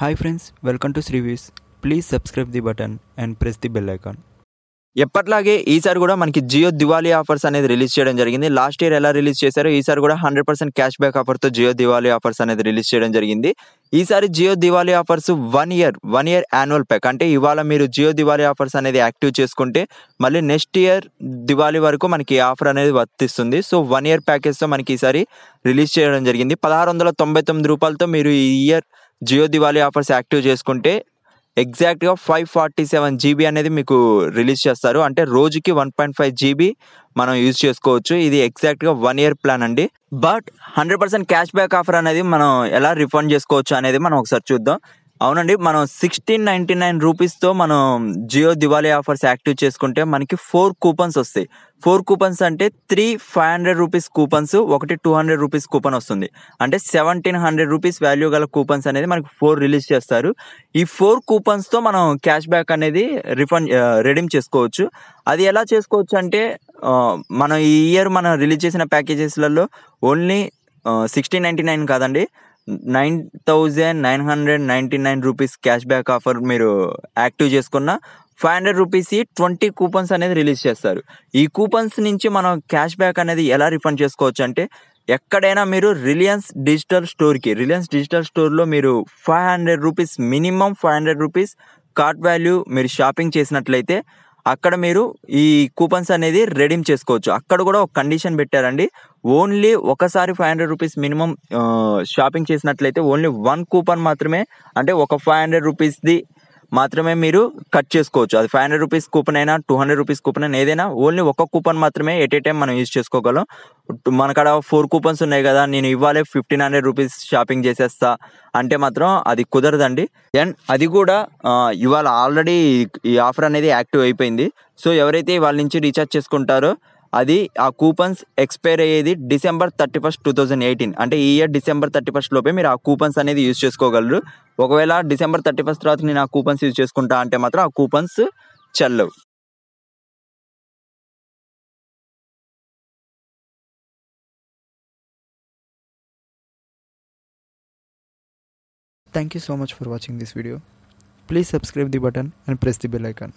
hi friends welcome to Sri views please subscribe the button and press the bell icon ఎప్పట్లాగే ఈసారి కూడా మనకి Jio Diwali offers అనేది రిలీజ్ చేయడం జరిగింది లాస్ట్ ఇయర్ ఎలా రిలీజ్ చేశారో ఈసారి కూడా హండ్రెడ్ పర్సెంట్ క్యాష్ బ్యాక్ ఆఫర్తో జియో దివాళీ ఆఫర్స్ అనేది రిలీజ్ చేయడం జరిగింది ఈసారి Jio Diwali offers one year one year annual pack అంటే ఇవాళ మీరు జియో దివాళీ ఆఫర్స్ అనేది యాక్టివ్ చేసుకుంటే మళ్ళీ నెక్స్ట్ ఇయర్ దివాళీ వరకు మనకి ఆఫర్ అనేది వర్తిస్తుంది సో వన్ ఇయర్ ప్యాకేజ్తో మనకి ఈసారి రిలీజ్ చేయడం జరిగింది పదహారు వందల తొంభై తొమ్మిది రూపాయలతో మీరు ఈ year Jio Diwali offers active చేసుకుంటే ఎగ్జాక్ట్గా ఫైవ్ ఫార్టీ సెవెన్ జీబీ అనేది మీకు రిలీజ్ చేస్తారు అంటే రోజుకి వన్ పాయింట్ ఫైవ్ జీబీ మనం యూజ్ చేసుకోవచ్చు ఇది ఎగ్జాక్ట్గా వన్ ఇయర్ ప్లాన్ అండి but hundred percent cash back offer అనేది మనం ఎలా రిఫండ్ చేసుకోవచ్చు అనేది మనం ఒకసారి చూద్దాం అవునండి మనం సిక్స్టీన్ నైన్టీ నైన్ రూపీస్తో మనం జియో దివాళీ ఆఫర్స్ యాక్టివ్ చేసుకుంటే మనకి ఫోర్ కూపన్స్ వస్తాయి ఫోర్ కూపన్స్ అంటే three five hundred rupees coupons ఒకటి టూ హండ్రెడ్ రూపీస్ కూపన్ వస్తుంది అంటే సెవెంటీన్ హండ్రెడ్ రూపీస్ వాల్యూ గల కూపన్స్ అనేది మనకి ఫోర్ రిలీజ్ చేస్తారు ఈ ఫోర్ కూపన్స్తో మనం క్యాష్ బ్యాక్ అనేది రిఫండ్ రెడీమ్ చేసుకోవచ్చు అది ఎలా చేసుకోవచ్చు అంటే మనం ఈ ఇయర్ మనం రిలీజ్ చేసిన ప్యాకేజెస్లలో ఓన్లీ సిక్స్టీన్ నైంటీ నైన్ కాదండి nine thousand nine hundred ninety nine rupees cash back offer మీరు యాక్టివ్ చేసుకున్న five hundred rupees twenty coupons అనేది రిలీజ్ చేస్తారు ఈ కూపన్స్ నుంచి మనం క్యాష్ బ్యాక్ అనేది ఎలా రిఫండ్ చేసుకోవచ్చు అంటే ఎక్కడైనా మీరు రిలయన్స్ డిజిటల్ స్టోర్కి రిలయన్స్ డిజిటల్ స్టోర్లో మీరు five hundred rupees minimum five hundred rupees cart value మీరు షాపింగ్ చేసినట్లయితే అక్కడ మీరు ఈ కూపన్స్ అనేది రెడీమ్ చేసుకోవచ్చు అక్కడ కూడా ఒక కండిషన్ పెట్టారండి ఓన్లీ ఒకసారి five hundred rupees minimum shopping చేసినట్లయితే ఓన్లీ వన్ కూపన్ మాత్రమే అంటే ఒక ఫైవ్ హండ్రెడ్ రూపీస్ది మాత్రమే మీరు కట్ చేసుకోవచ్చు అది ఫైవ్ హండ్రెడ్ రూపీస్ కూపన్ అయినా టూ హండ్రెడ్ రూపీస్ కూపన్ అయినా ఏదైనా ఓన్లీ ఒక్క కూపన్ మాత్రమే ఎట్ ఏ టైం మనం యూజ్ చేసుకోగలం కాడ ఫోర్ కూపన్స్ ఉన్నాయి కదా నేను ఇవ్వాలి ఫిఫ్టీన్ హండ్రెడ్ రూపీస్ షాపింగ్ చేసేస్తా అంటే మాత్రం అది కుదరదండి అండ్ అది కూడా ఇవాళ ఆల్రెడీ ఈ ఆఫర్ అనేది యాక్టివ్ అయిపోయింది సో ఎవరైతే వాళ్ళ నుంచి రీఛార్జ్ చేసుకుంటారో అది ఆ కూపన్స్ ఎక్స్పైర్ అయ్యేది December thirty first two thousand eighteen అంటే ఈ ఇయర్ డిసెంబర్ థర్టీ ఫస్ట్ లోపే మీరు ఆ కూపన్స్ అనేది యూజ్ చేసుకోగలరు ఒకవేళ డిసెంబర్ థర్టీ ఫస్ట్ తర్వాత నేను ఆ కూపన్స్ యూజ్ చేసుకుంటా అంటే మాత్రం ఆ కూపన్స్ చల్లవు thank you so much for watching this video please subscribe the button and press the bell icon